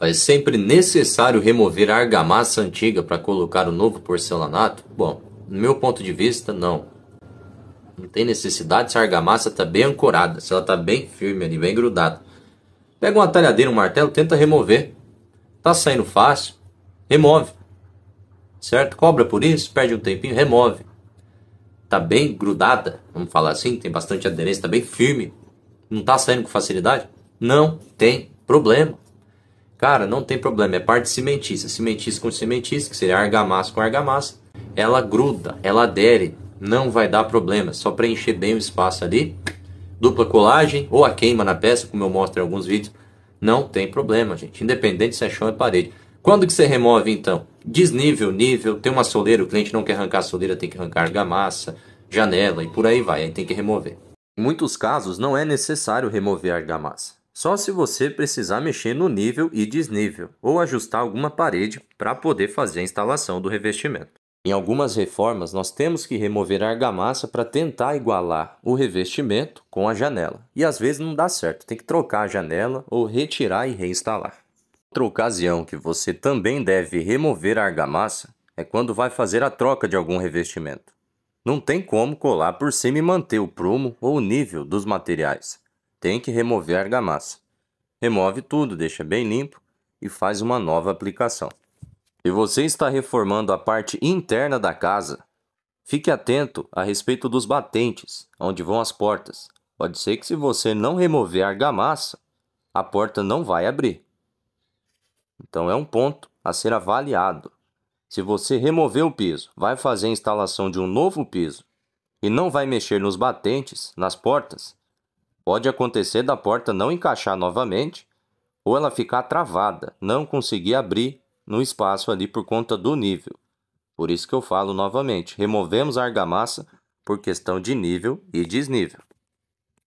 Rafa, é sempre necessário remover a argamassa antiga para colocar o novo porcelanato? Bom, no meu ponto de vista, não. Não tem necessidade se a argamassa está bem ancorada, se ela está bem firme ali, bem grudada. Pega uma talhadeira, um martelo, tenta remover. Tá saindo fácil, remove. Certo? Cobra por isso, perde um tempinho, remove. Tá bem grudada, vamos falar assim, tem bastante aderência, tá bem firme. Não tá saindo com facilidade? Não tem problema. Cara, não tem problema, é parte cimentícia. Cimentícia com cimentícia, que seria argamassa com argamassa. Ela gruda, ela adere, não vai dar problema. É só preencher bem o espaço ali. Dupla colagem ou a queima na peça, como eu mostro em alguns vídeos. Não tem problema, gente. Independente se é chão ou é parede. Quando que você remove, então? Desnível, nível, tem uma soleira, o cliente não quer arrancar a soleira, tem que arrancar argamassa, janela e por aí vai. Aí tem que remover. Em muitos casos, não é necessário remover argamassa. Só se você precisar mexer no nível e desnível ou ajustar alguma parede para poder fazer a instalação do revestimento. Em algumas reformas, nós temos que remover a argamassa para tentar igualar o revestimento com a janela. E às vezes não dá certo, tem que trocar a janela ou retirar e reinstalar. Outra ocasião que você também deve remover a argamassa é quando vai fazer a troca de algum revestimento. Não tem como colar por cima e manter o prumo ou o nível dos materiais tem que remover a argamassa. Remove tudo, deixa bem limpo e faz uma nova aplicação. Se você está reformando a parte interna da casa, fique atento a respeito dos batentes, onde vão as portas. Pode ser que se você não remover a argamassa, a porta não vai abrir. Então é um ponto a ser avaliado. Se você remover o piso, vai fazer a instalação de um novo piso e não vai mexer nos batentes, nas portas, Pode acontecer da porta não encaixar novamente ou ela ficar travada, não conseguir abrir no espaço ali por conta do nível. Por isso que eu falo novamente, removemos a argamassa por questão de nível e desnível.